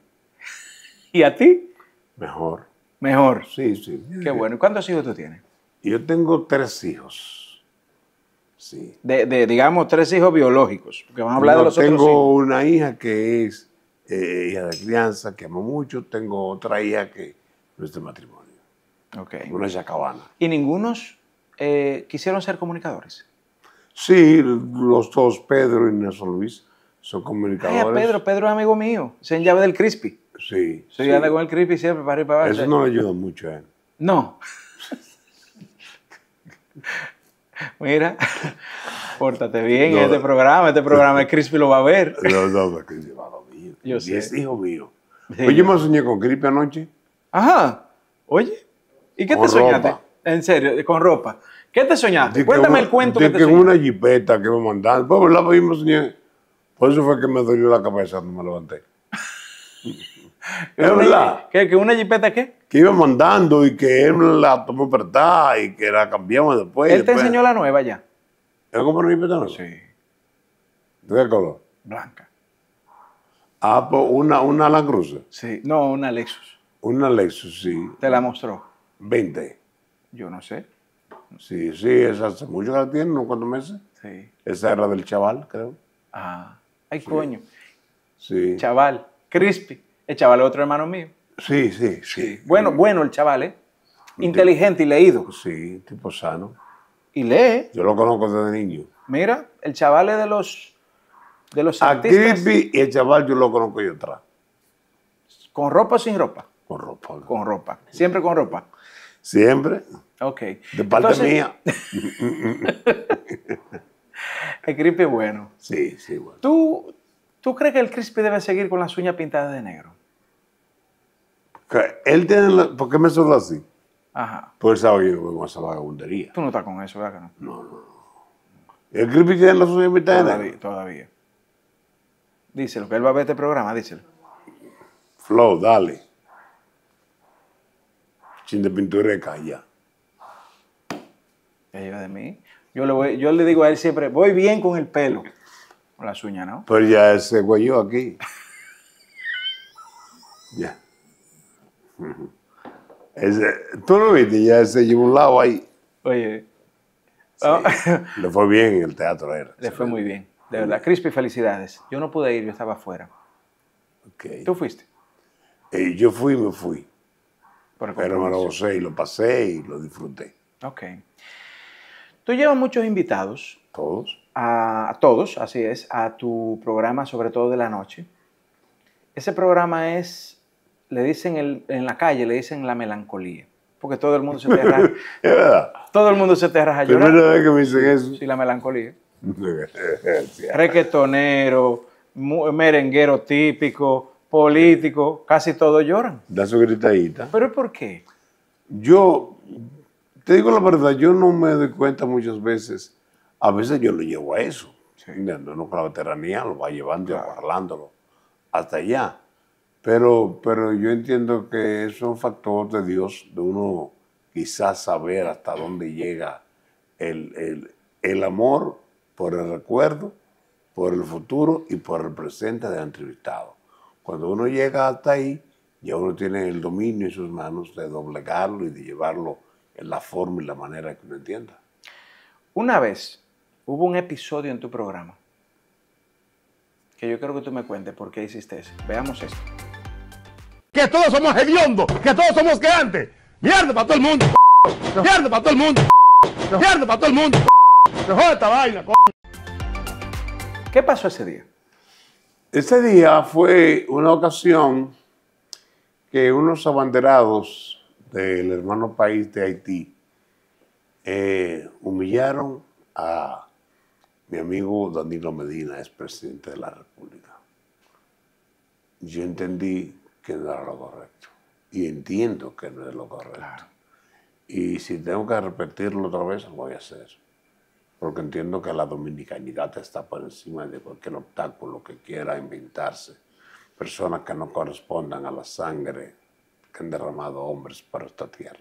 ¿Y a ti? Mejor. Mejor. Sí, sí. Qué bueno. ¿Y cuántos hijos tú tienes? Yo tengo tres hijos. Sí. De, digamos, tres hijos biológicos. Porque van a hablar de los tengo Tengo una hija que es eh, hija de crianza, que amo mucho. Tengo otra hija que no es de matrimonio. Ok. Una cabana. ¿Y ningunos eh, quisieron ser comunicadores. Sí, los dos, Pedro y Nelson Luis, son comunicadores. Pedro, Pedro es amigo mío, es en llave del Crispy. Sí. Se sí. del con el Crispy siempre para ir para abajo. Eso no le ayuda mucho a él. No. Mira, pórtate bien en este programa, este programa el Crispy lo va a ver. No, no, Crispy va a Yo sí es hijo mío. Oye, yo me soñé con Crispy anoche. Ajá. Oye, ¿y qué te soñaste? En serio, con ropa. ¿Qué te soñaste? Cuéntame el cuento que, que una jipeta que iba mandando. Pues, la vimos, Por eso fue que me dolió la cabeza cuando me levanté. es verdad. ¿Que, ¿Que una jipeta qué? Que iba mandando y que él la tomó prestada y que la cambiamos después. ¿Él te enseñó la nueva ya? ¿Es como una jipeta nueva? Sí. ¿De qué color? Blanca. Ah, pues una, una Land Cruiser. Sí, no, una Lexus. Una Lexus, sí. ¿Te la mostró? 20. Yo no sé. Sí, sí, es hace mucho que la tiene, ¿no? ¿Cuántos meses? Sí. Esa era del chaval, creo. Ah, ay, coño. Sí. Chaval, Crispy. El chaval es otro hermano mío. Sí, sí, sí. Bueno, bueno el chaval, ¿eh? Inteligente y leído. Sí, tipo sano. Y lee. Yo lo conozco desde niño. Mira, el chaval es de los, de los A Crispy y el chaval yo lo conozco yo atrás. ¿Con ropa o sin ropa? Con ropa. Con ropa. Siempre con ropa. Siempre. Ok. De parte mía. el es bueno. Sí, sí, bueno. ¿Tú, ¿Tú crees que el Crispy debe seguir con las uñas pintadas de negro? Él tiene ¿Por qué me sonó así? Ajá. Pues sabe yo con esa vagabundería. Tú no estás con eso, ¿verdad que no? No, no, no. ¿El Crispy tiene las uñas pintadas todavía, de negro? Todavía. Díselo, que él va a ver este programa, díselo. Flow, dale. Sin de pintura de de mí. Yo le, yo le digo a él siempre, voy bien con el pelo. Con las uñas, ¿no? Pero ya se yo aquí. ya. Tú lo viste, ya se llevó un lado ahí. Oye. Oh. le fue bien en el teatro. él. le fue muy bien, de verdad. Crispy, felicidades. Yo no pude ir, yo estaba afuera. ¿Tú fuiste? Eh, yo fui y me fui. Pero me lo gocé y lo pasé y lo disfruté. Ok. Tú llevas muchos invitados. Todos. A, todos, así es, a tu programa, sobre todo de la noche. Ese programa es, le dicen en la calle, le dicen la melancolía. Porque todo el mundo se te raja. todo el mundo se te a llorar. Primera vez que me dicen eso. Sí, la melancolía. Requetonero, merenguero típico, político, casi todos lloran. Da su gritadita. ¿Pero por qué? Yo te digo la verdad, yo no me doy cuenta muchas veces. A veces yo lo llevo a eso. Uno con la veteranía lo va llevando y hasta allá. Pero, pero yo entiendo que es un factor de Dios, de uno quizás saber hasta dónde llega el, el, el amor por el recuerdo, por el futuro y por el presente del entrevistado. Cuando uno llega hasta ahí, ya uno tiene el dominio en sus manos de doblegarlo y de llevarlo en la forma y la manera que uno entienda. Una vez hubo un episodio en tu programa que yo creo que tú me cuentes por qué hiciste eso. Veamos esto. Que todos somos hediondos, que todos somos antes. Mierda para todo el mundo. Mierda para todo el mundo. Mierda para todo el mundo. No. esta vaina, ¿Qué pasó ese día? Ese día fue una ocasión que unos abanderados del hermano país de Haití, eh, humillaron a mi amigo Danilo Medina, es presidente de la República. Yo entendí que no era lo correcto y entiendo que no es lo correcto. Y si tengo que repetirlo otra vez, lo voy a hacer. Porque entiendo que la dominicanidad está por encima de cualquier obstáculo que quiera inventarse. Personas que no correspondan a la sangre que han derramado hombres para esta tierra.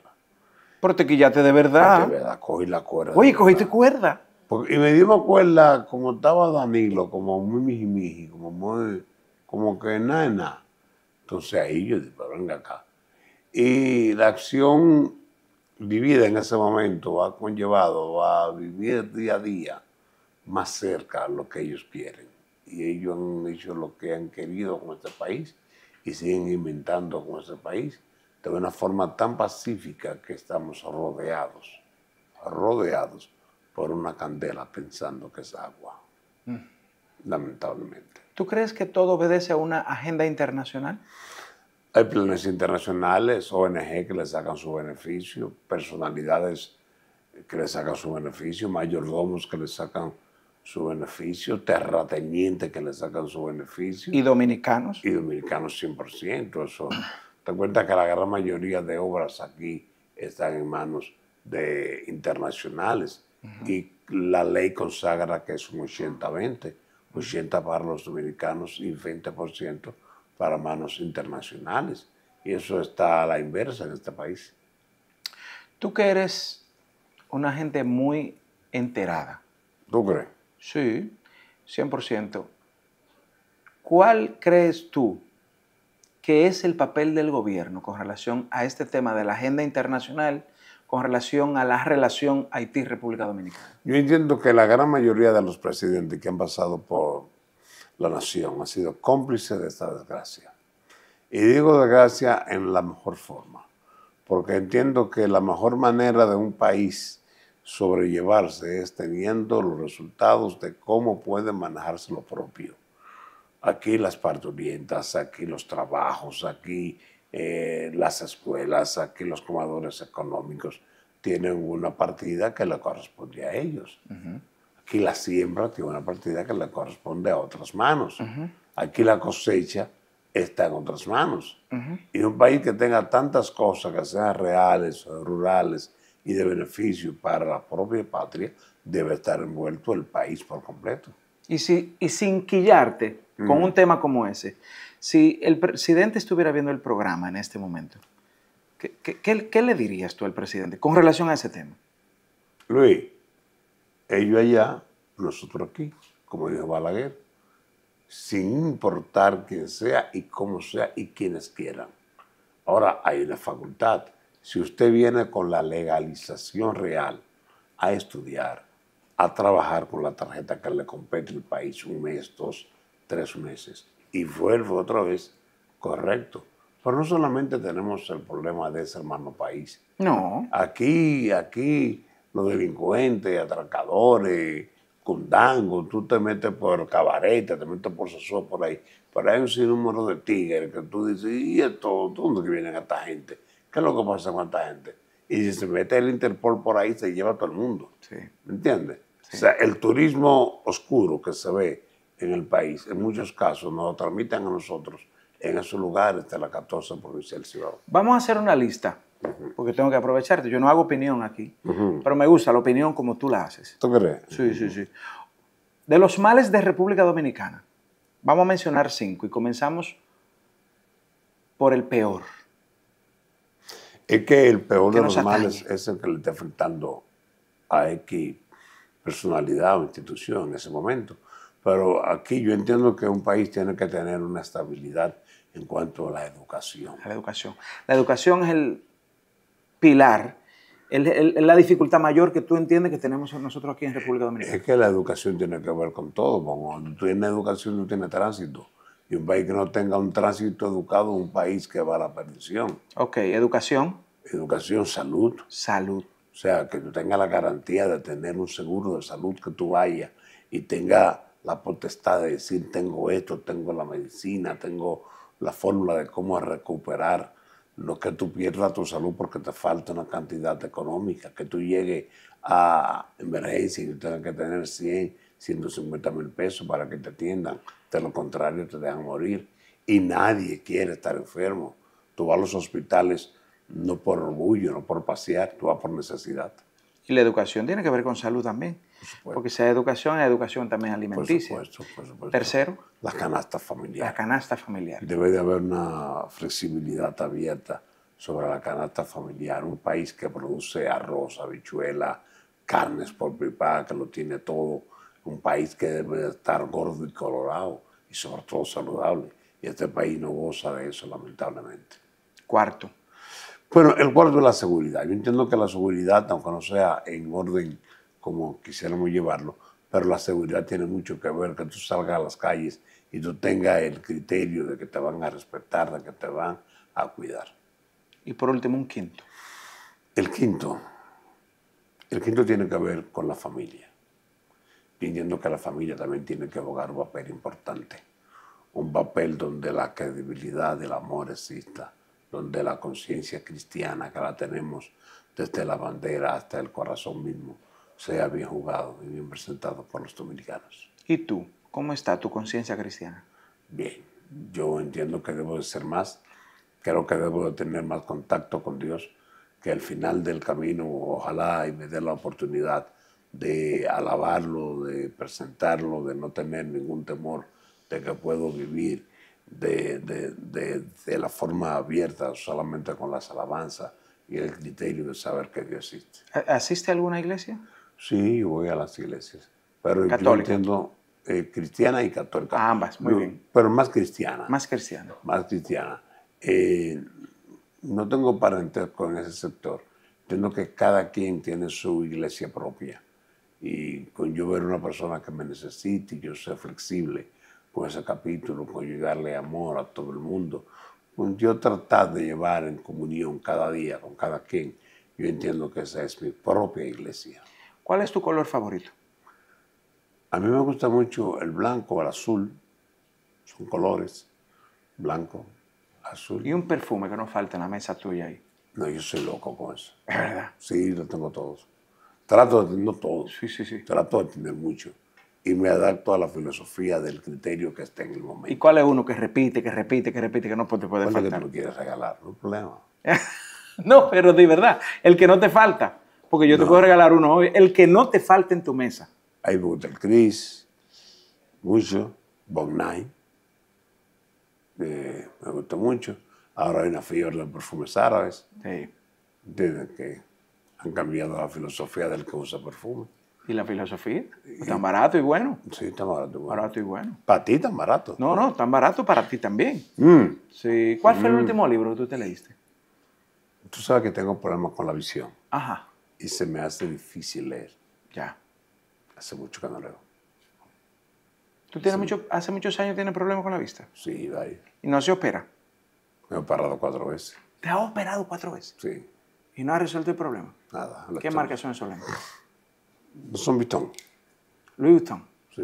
Pero te de verdad. De verdad, cogí la cuerda. Oye, cogiste cuerda. y me dimos cuerda, como estaba Danilo, como muy mijimiji, como muy, como que nada, nada. Entonces ahí yo dije, pero venga acá. Y la acción vivida en ese momento ha conllevado a vivir día a día más cerca a lo que ellos quieren. Y ellos han hecho lo que han querido con este país y siguen inventando con ese país de una forma tan pacífica que estamos rodeados, rodeados por una candela pensando que es agua, mm. lamentablemente. ¿Tú crees que todo obedece a una agenda internacional? Hay planes internacionales, ONG que le sacan su beneficio, personalidades que le sacan su beneficio, mayordomos que le sacan su beneficio, terratenientes que le sacan su beneficio. ¿Y dominicanos? Y dominicanos 100%. Eso. Te cuenta que la gran mayoría de obras aquí están en manos de internacionales y la ley consagra que es un 80-20, 80 para los dominicanos y 20% para manos internacionales. Y eso está a la inversa en este país. Tú que eres una gente muy enterada. ¿Tú crees? Sí, 100%. ¿Cuál crees tú que es el papel del gobierno con relación a este tema de la agenda internacional, con relación a la relación Haití-República Dominicana? Yo entiendo que la gran mayoría de los presidentes que han pasado por la nación han sido cómplices de esta desgracia. Y digo desgracia en la mejor forma, porque entiendo que la mejor manera de un país sobrellevarse es teniendo los resultados de cómo pueden manejarse lo propio. Aquí las parturientas, aquí los trabajos, aquí eh, las escuelas, aquí los comadores económicos tienen una partida que le corresponde a ellos. Aquí la siembra tiene una partida que le corresponde a otras manos. Aquí la cosecha está en otras manos. Y un país que tenga tantas cosas, que sean reales, rurales, y de beneficio para la propia patria, debe estar envuelto el país por completo. Y, sin quillarte con mm. un tema como ese, si el presidente estuviera viendo el programa en este momento, ¿qué, qué le dirías tú al presidente con relación a ese tema? Luis, ellos allá, nosotros aquí, como dijo Balaguer, sin importar quién sea y cómo sea y quienes quieran. Ahora hay una facultad si usted viene con la legalización real a estudiar, a trabajar con la tarjeta que le compete el país un mes, dos, tres meses, y vuelve otra vez, correcto. Pero no solamente tenemos el problema de ese hermano país. No. Aquí, aquí, los delincuentes, atracadores, dango, tú te metes por cabarete te metes por eso por ahí. Pero hay un sinnúmero de tigres que tú dices, ¿y esto? ¿Dónde que vienen esta gente? ¿Qué es lo que pasa con esta gente? Y si se mete el Interpol por ahí, se lleva a todo el mundo. Sí. ¿Me entiendes? O sea, el turismo oscuro que se ve en el país, en muchos casos, nos lo transmiten a nosotros en esos lugares de la 14 provincia del ciudad Vamos a hacer una lista, porque tengo que aprovecharte. Yo no hago opinión aquí, pero me gusta la opinión como tú la haces. ¿Tú crees? Sí, sí, sí. De los males de República Dominicana, vamos a mencionar cinco y comenzamos por el peor. Es que el peor de los males es el que le está afectando a X personalidad o institución en ese momento. Pero aquí yo entiendo que un país tiene que tener una estabilidad en cuanto a la educación. La educación. La educación es el pilar, es la dificultad mayor que tú entiendes que tenemos nosotros aquí en República Dominicana. Es que la educación tiene que ver con todo. Cuando tú tienes educación, no tienes tránsito. Y un país que no tenga un tránsito educado un país que va a la perdición. Ok, educación. Educación, salud. Salud. O sea, que tú tengas la garantía de tener un seguro de salud que tú vayas y tenga la potestad de decir, tengo esto, tengo la medicina, tengo la fórmula de cómo recuperar. No que tú pierdas tu salud porque te falta una cantidad económica, que tú llegues a emergencia y tú tengas que tener 100, 150 mil pesos para que te atiendan. De lo contrario, te dejan morir. Y nadie quiere estar enfermo. Tú vas a los hospitales no por orgullo, no por pasear, tú vas por necesidad. Y la educación tiene que ver con salud también. Por porque hay educación, hay educación también alimenticia. Por supuesto, por supuesto. Tercero. La canasta familiar. La canasta familiar. Debe de haber una flexibilidad abierta sobre la canasta familiar. Un país que produce arroz, habichuela, carnes por pipa, que lo tiene todo, un país que debe estar gordo y colorado y sobre todo saludable. Y este país no goza de eso, lamentablemente. Cuarto. Bueno, el cuarto es la seguridad. Yo entiendo que la seguridad, aunque no sea en orden como quisiéramos llevarlo, pero la seguridad tiene mucho que ver que tú salgas a las calles y tú tengas el criterio de que te van a respetar, de que te van a cuidar. Y por último, un quinto. El quinto. El quinto tiene que ver con la familia entiendo que la familia también tiene que abogar un papel importante, un papel donde la credibilidad del amor exista, donde la conciencia cristiana que la tenemos desde la bandera hasta el corazón mismo sea bien jugado y bien presentado por los dominicanos. ¿Y tú? ¿Cómo está tu conciencia cristiana? Bien, yo entiendo que debo de ser más, creo que debo de tener más contacto con Dios, que al final del camino ojalá y me dé la oportunidad de alabarlo, de presentarlo, de no tener ningún temor de que puedo vivir de, la forma abierta, solamente con las alabanzas y el criterio de saber que Dios existe. ¿Asiste a alguna iglesia? Sí, voy a las iglesias. Pero Católica. entiendo eh, cristiana y católica. ambas, muy bien. Pero más cristiana. Más cristiana. Más cristiana. Eh, no tengo parentesco en ese sector. Entiendo que cada quien tiene su iglesia propia y con yo ver una persona que me necesite y yo ser flexible con ese capítulo, con llegarle amor a todo el mundo, con yo tratar de llevar en comunión cada día con cada quien, yo entiendo que esa es mi propia iglesia. ¿Cuál es tu color favorito? A mí me gusta mucho el blanco, el azul, son colores, blanco, azul. ¿Y un perfume que no falta en la mesa tuya ahí? No, yo soy loco con eso. ¿Es verdad? Sí, lo tengo todos. Trato de atender todo. Sí, sí, sí. Trato de atender mucho. Y me adapto a la filosofía del criterio que está en el momento. ¿Y cuál es uno que repite, que repite, que repite, que no te puede faltar? Es que tú quieres regalar, no problema. no, pero de verdad, el que no te falta. Porque yo te puedo regalar uno hoy. El que no te falta en tu mesa. Ahí me gusta el mucho, eh, me gusta mucho. Ahora hay una fiebre de perfumes árabes. Sí. Que han cambiado la filosofía del que usa perfume. ¿Y la filosofía? tan barato y bueno. Sí, tan barato y bueno. Barato y bueno. Para ti tan barato. No, no, tan barato para ti también. Mm. Sí. ¿Cuál fue el mm. último libro que tú te leíste? Tú sabes que tengo problemas con la visión. Ajá. Y se me hace difícil leer. Ya. Hace mucho que no leo. ¿Tú tienes mucho, hace muchos años tienes problemas con la vista? Sí, va ¿Y no se opera? Me he operado cuatro veces. ¿Te has operado cuatro veces? Sí. ¿Y no ha resuelto el problema? Nada. ¿Qué marca son esos lentes? Son Vuitton. Louis Vuitton. Sí.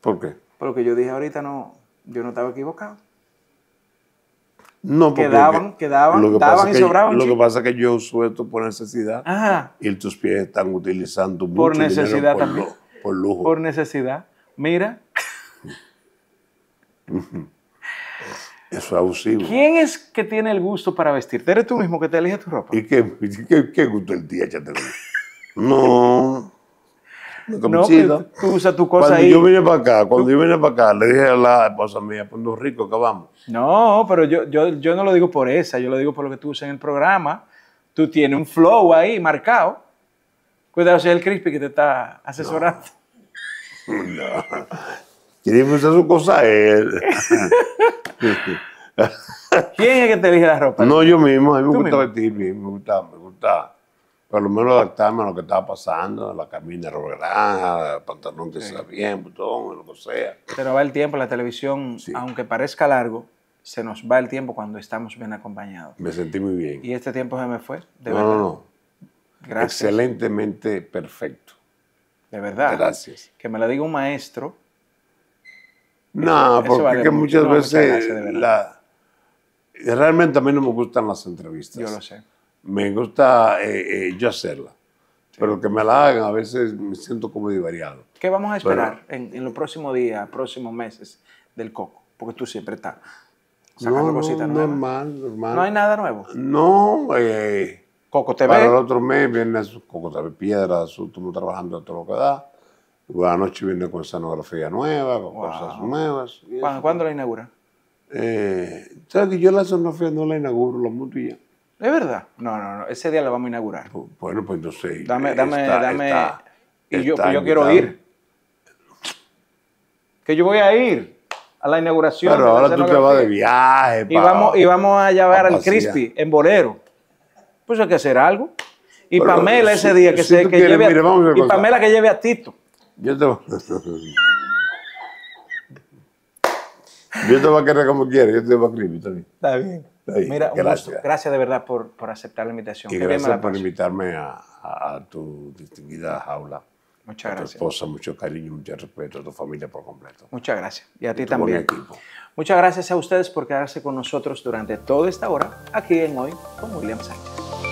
¿Por qué? porque yo dije ahorita, no, yo no estaba equivocado. No, porque quedaban, quedaban, y sobraban. Lo que pasa es que yo suelto por necesidad Ajá. y tus pies están utilizando mucho por necesidad dinero por, también. por lujo. Por necesidad. Mira. Eso es abusivo. ¿Quién es que tiene el gusto para vestirte? ¿Eres tú mismo que te eliges tu ropa? ¿Y qué, qué, qué gusto el día, no. No, tú, usas tu cosa cuando ahí. Yo vine para acá, cuando yo vine para acá, le dije a la esposa mía, Puerto Rico, que vamos. No, pero yo, yo, yo no lo digo por esa, yo lo digo por lo que tú usas en el programa. Tú tienes un flow ahí marcado. Cuidado si es el Crispy que te está asesorando. No. no. Quiere usar su cosa él. ¿Quién es que te dije la ropa? No, yo mismo, a mí me gusta vestir me gusta, me gusta, Por lo menos adaptarme a lo que estaba pasando, la camina granja, el pantalón que bien, botón, lo que sea. Pero va el tiempo, la televisión, aunque parezca largo, se nos va el tiempo cuando estamos bien acompañados. Me sentí muy bien. ¿Y este tiempo se me fue? De verdad. no, no. Excelentemente perfecto. De verdad. Gracias. Que me lo diga un maestro no, porque muchas veces realmente a mí no me gustan las entrevistas. Yo lo sé. Me gusta eh, eh, yo hacerla. Pero que me la hagan, a veces me siento como divariado. ¿Qué vamos a esperar en, los próximos días, próximos meses del Coco? Porque tú siempre estás sacando no, cositas nuevas. Normal, normal. No hay nada nuevo. No, eh, Coco TV. Para el otro mes viene Coco de Piedra, tú trabajando otro todo lo que da. Anoche viene con escenografía nueva, con cosas nuevas. ¿Cuándo, la inaugura? Eh, ¿Sabes que yo la escenografía no la inauguro, la monto ¿Es verdad? No, no, no. Ese día la vamos a inaugurar. Bueno, pues entonces. Dame, eh, dame, dame. y yo, pues yo quiero ir. Que yo voy a ir a la inauguración. Pero ahora tú te vas de viaje. y, vamos, y vamos a llevar al Crispy en bolero. Pues hay que hacer algo. Y Pamela ese día que que y Pamela que lleve a Tito. Yo te, voy a querer como quieras, yo te voy a querer también. Está bien. Mira, gracias. gracias de verdad por, por aceptar la invitación. Y gracias por invitarme a, a, tu distinguida jaula. Muchas gracias. Tu esposa, mucho cariño, mucho respeto, a tu familia por completo. Muchas gracias. Y a ti también. Muchas gracias a ustedes por quedarse con nosotros durante toda esta hora aquí en Hoy con William Sánchez.